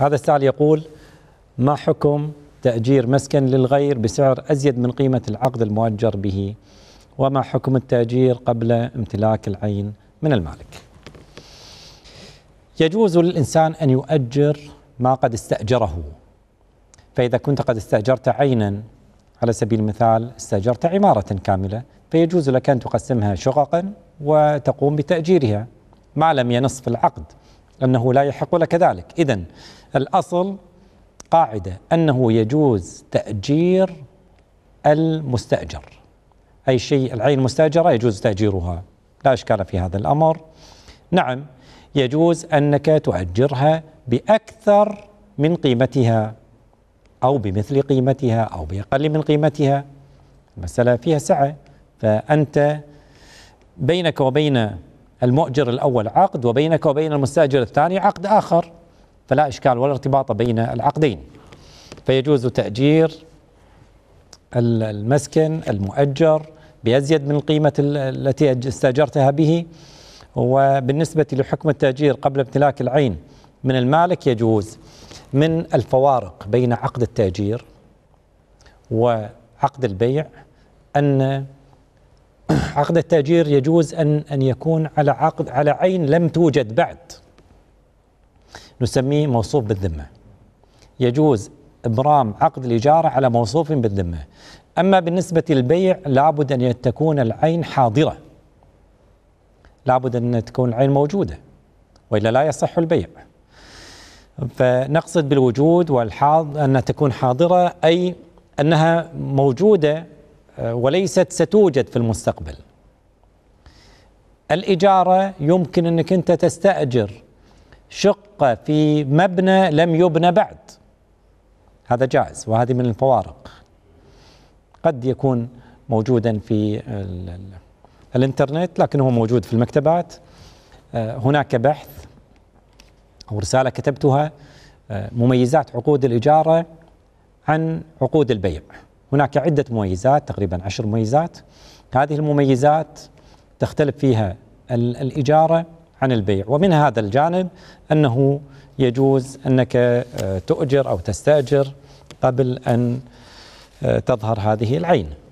هذا السائل يقول ما حكم تأجير مسكن للغير بسعر أزيد من قيمة العقد المؤجر به وما حكم التأجير قبل امتلاك العين من المالك يجوز للإنسان أن يؤجر ما قد استأجره فإذا كنت قد استأجرت عينا على سبيل المثال استأجرت عمارة كاملة فيجوز لك أن تقسمها شققا وتقوم بتأجيرها ما لم ينص في العقد أنه لا يحق لك ذلك إذا الأصل قاعدة أنه يجوز تأجير المستأجر أي شيء العين المستأجرة يجوز تأجيرها لا إشكال في هذا الأمر نعم يجوز أنك تؤجرها بأكثر من قيمتها أو بمثل قيمتها أو بأقل من قيمتها المسألة فيها سعة فأنت بينك وبين المؤجر الأول عقد وبينك وبين المستأجر الثاني عقد آخر فلا إشكال ولا ارتباط بين العقدين فيجوز تأجير المسكن المؤجر بأزيد من القيمه التي استأجرتها به وبالنسبة لحكم التأجير قبل امتلاك العين من المالك يجوز من الفوارق بين عقد التأجير وعقد البيع أن عقد التأجير يجوز أن أن يكون على عقد على عين لم توجد بعد نسميه موصوف بالذمة يجوز إبرام عقد الإجارة على موصوف بالذمة أما بالنسبة للبيع لابد أن تكون العين حاضرة لابد أن تكون العين موجودة وإلا لا يصح البيع فنقصد بالوجود والحاض أن تكون حاضرة أي أنها موجودة آه، وليست ستوجد في المستقبل الإجارة يمكن أنك أنت تستأجر شقة في مبنى لم يبنى بعد هذا جائز وهذه من الفوارق قد يكون موجودا في الانترنت لكنه موجود في المكتبات آه، هناك بحث أو رسالة كتبتها آه، مميزات عقود الإجارة عن عقود البيع هناك عدة مميزات تقريبا عشر مميزات هذه المميزات تختلف فيها الإجارة عن البيع ومن هذا الجانب أنه يجوز أنك آه، تؤجر أو تستأجر قبل أن آه، تظهر هذه العين